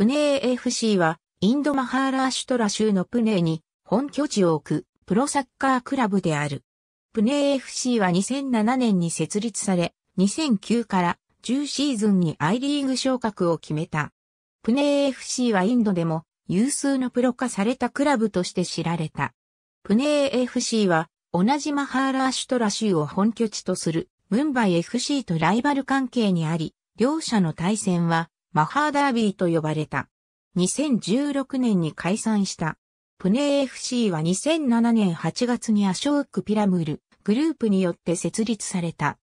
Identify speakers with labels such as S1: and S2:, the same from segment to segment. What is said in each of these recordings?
S1: プネー FC は、インドマハーラーシュトラ州のプネーに本拠地を置くプロサッカークラブである。プネー FC は2007年に設立され、2009から10シーズンに I リーグ昇格を決めた。プネー FC はインドでも有数のプロ化されたクラブとして知られた。プネー FC は同じマハーラーシュトラ州を本拠地とするムンバイ FC とライバル関係にあり、両者の対戦はマハーダービーと呼ばれた。2016年に解散した。プネー FC は2007年8月にアショークピラムールグループによって設立された。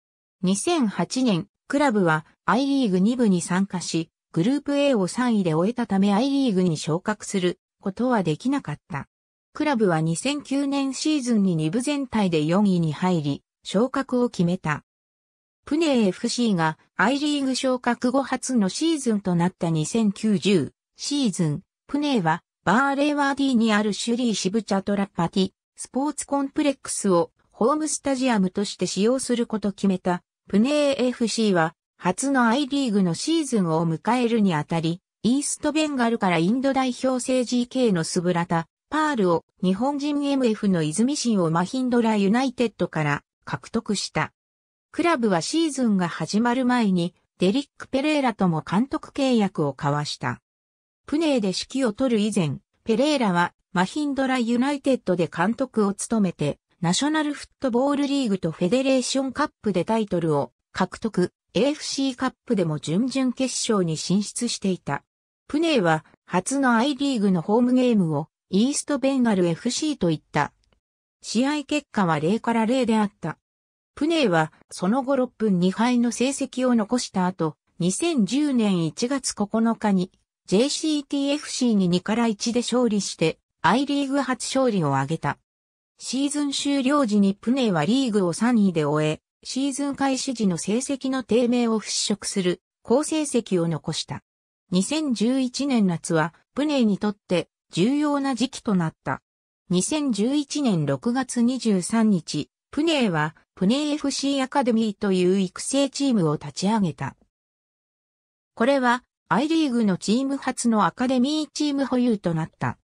S1: 2008年、クラブは I リーグ2部に参加し、グループ A を3位で終えたため I リーグに昇格することはできなかった。クラブは2009年シーズンに2部全体で4位に入り、昇格を決めた。プネー FC がアイリーグ昇格後初のシーズンとなった2090シーズン、プネーはバーレーワーディにあるシュリーシブチャトラパティスポーツコンプレックスをホームスタジアムとして使用すること決めたプネー FC は初のアイリーグのシーズンを迎えるにあたり、イーストベンガルからインド代表制 GK のスブラタ、パールを日本人 MF の泉神をマヒンドラユナイテッドから獲得した。クラブはシーズンが始まる前にデリック・ペレーラとも監督契約を交わした。プネーで指揮を取る以前、ペレーラはマヒンドラ・ユナイテッドで監督を務めて、ナショナルフットボールリーグとフェデレーションカップでタイトルを獲得、AFC カップでも準々決勝に進出していた。プネーは初の I リーグのホームゲームをイーストベンガル FC と言った。試合結果は0から0であった。プネーはその後6分2敗の成績を残した後、2010年1月9日に JCTFC に2から1で勝利して I リーグ初勝利を挙げた。シーズン終了時にプネーはリーグを3位で終え、シーズン開始時の成績の低迷を払拭する好成績を残した。2011年夏はプネーにとって重要な時期となった。2011年6月23日、プネーはプネー FC アカデミーという育成チームを立ち上げた。これはアイリーグのチーム初のアカデミーチーム保有となった。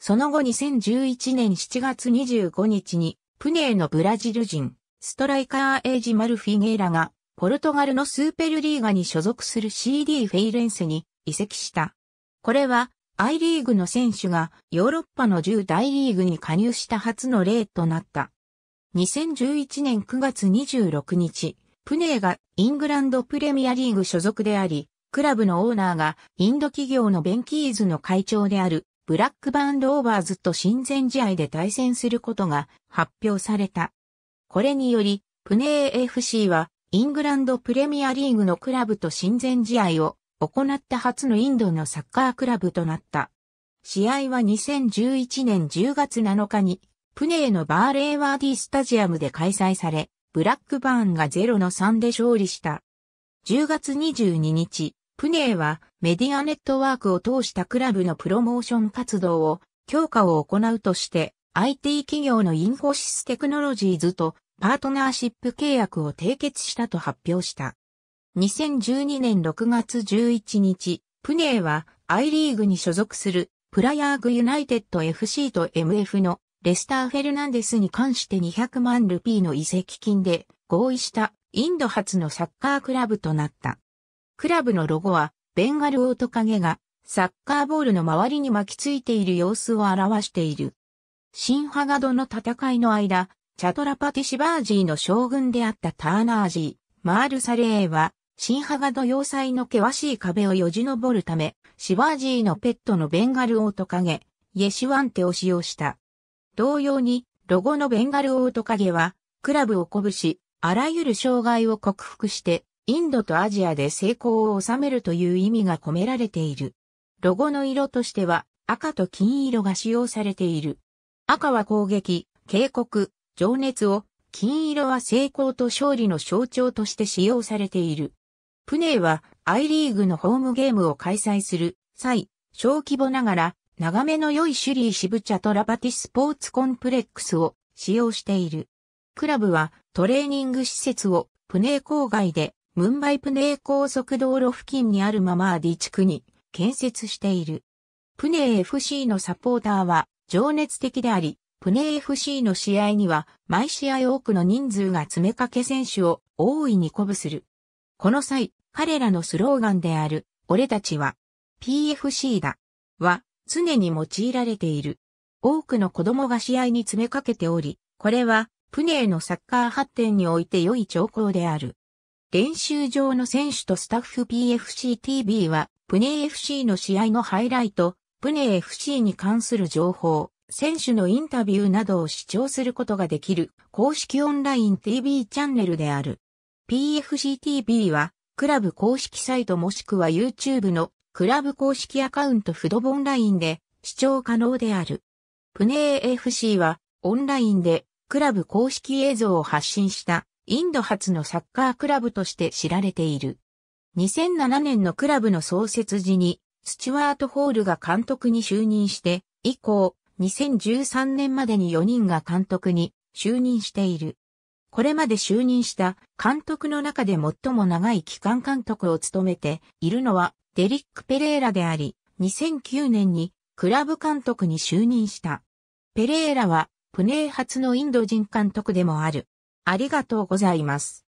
S1: その後2011年7月25日にプネーのブラジル人、ストライカーエイジマルフィゲーラがポルトガルのスーペルリーガに所属する CD フェイレンセに移籍した。これはアイリーグの選手がヨーロッパの10大リーグに加入した初の例となった。2011年9月26日、プネーがイングランドプレミアリーグ所属であり、クラブのオーナーがインド企業のベンキーズの会長であるブラックバーンオーバーズと親善試合で対戦することが発表された。これにより、プネー FC はイングランドプレミアリーグのクラブと親善試合を行った初のインドのサッカークラブとなった。試合は2011年10月7日にプネーのバーレーワーディスタジアムで開催され、ブラックバーンが0の3で勝利した。10月22日、プネーはメディアネットワークを通したクラブのプロモーション活動を強化を行うとして、IT 企業のインフォシステクノロジーズとパートナーシップ契約を締結したと発表した。2012年6月11日、プネーは I リーグに所属するプラアーグユナイテッド FC と MF のレスター・フェルナンデスに関して200万ルピーの移籍金で合意したインド発のサッカークラブとなった。クラブのロゴはベンガルオオトカゲがサッカーボールの周りに巻きついている様子を表している。新ハガドの戦いの間、チャトラパティシバージーの将軍であったターナージー、マールサレーは、新ハガド要塞の険しい壁をよじ登るため、シバージーのペットのベンガルオオトカゲ、イエシワンテを使用した。同様に、ロゴのベンガルオートカゲは、クラブを鼓舞し、あらゆる障害を克服して、インドとアジアで成功を収めるという意味が込められている。ロゴの色としては、赤と金色が使用されている。赤は攻撃、警告、情熱を、金色は成功と勝利の象徴として使用されている。プネーは、アイリーグのホームゲームを開催する際、小規模ながら長めの良いシュリーブチ茶とラバティスポーツコンプレックスを使用している。クラブはトレーニング施設をプネー郊外でムンバイプネー高速道路付近にあるママーディ地区に建設している。プネー FC のサポーターは情熱的であり、プネー FC の試合には毎試合多くの人数が詰めかけ選手を大いに鼓舞する。この際、彼らのスローガンである、俺たちは、PFC だ、は、常に用いられている。多くの子供が試合に詰めかけており、これは、プネーのサッカー発展において良い兆候である。練習場の選手とスタッフ PFCTV は、プネー FC の試合のハイライト、プネー FC に関する情報、選手のインタビューなどを視聴することができる公式オンライン TV チャンネルである。PFCTV は、クラブ公式サイトもしくは YouTube のクラブ公式アカウントフドボオンラインで視聴可能である。プネー FC はオンラインでクラブ公式映像を発信したインド発のサッカークラブとして知られている。2007年のクラブの創設時にスチュワート・ホールが監督に就任して以降2013年までに4人が監督に就任している。これまで就任した監督の中で最も長い期間監督を務めているのはデリック・ペレーラであり、2009年にクラブ監督に就任した。ペレーラは、プネー初のインド人監督でもある。ありがとうございます。